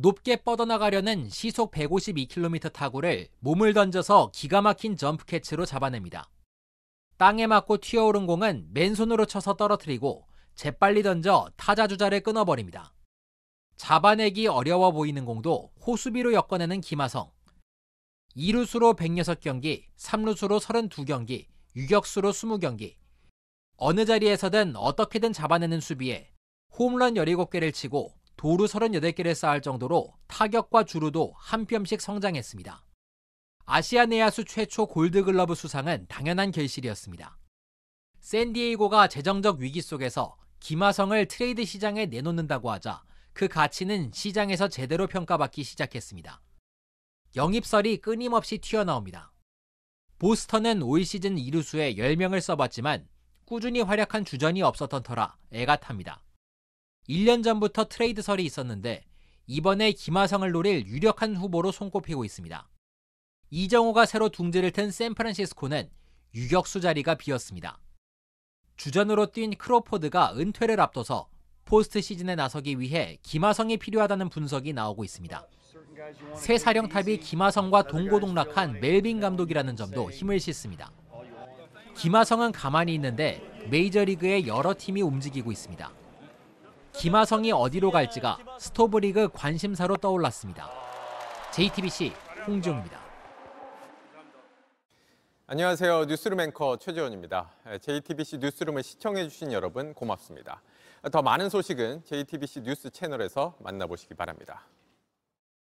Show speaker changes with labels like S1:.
S1: 높게 뻗어나가려는 시속 152km 타구를 몸을 던져서 기가 막힌 점프 캐치로 잡아냅니다. 땅에 맞고 튀어오른 공은 맨손으로 쳐서 떨어뜨리고 재빨리 던져 타자 주자를 끊어버립니다. 잡아내기 어려워 보이는 공도 호수비로 엮어내는 김하성. 2루수로 106경기, 3루수로 32경기, 유격수로 20경기. 어느 자리에서든 어떻게든 잡아내는 수비에 홈런 17개를 치고 도루 38개를 쌓을 정도로 타격과 주루도 한 뼘씩 성장했습니다. 아시아 내야수 최초 골드글러브 수상은 당연한 결실이었습니다. 샌디에이고가 재정적 위기 속에서 김하성을 트레이드 시장에 내놓는다고 하자 그 가치는 시장에서 제대로 평가받기 시작했습니다. 영입설이 끊임없이 튀어나옵니다. 보스턴은 올 시즌 2루수에 10명을 써봤지만 꾸준히 활약한 주전이 없었던 터라 애가 탑니다. 1년 전부터 트레이드설이 있었는데 이번에 김하성을 노릴 유력한 후보로 손꼽히고 있습니다. 이정호가 새로 둥지를 튼 샌프란시스코는 유격수 자리가 비었습니다. 주전으로 뛴 크로포드가 은퇴를 앞둬서 포스트 시즌에 나서기 위해 김하성이 필요하다는 분석이 나오고 있습니다. 새 사령탑이 김하성과 동고동락한 멜빈 감독이라는 점도 힘을 싣습니다. 김하성은 가만히 있는데 메이저리그에 여러 팀이 움직이고 있습니다. 김하성이 어디로 갈지가 스토브리그 관심사로 떠올랐습니다. JTBC 홍지입니다
S2: 안녕하세요. 뉴스룸 앵커 최재원입니다. JTBC 뉴스룸을 시청해주신 여러분 고맙습니다. 더 많은 소식은 JTBC 뉴스 채널에서 만나보시기 바랍니다.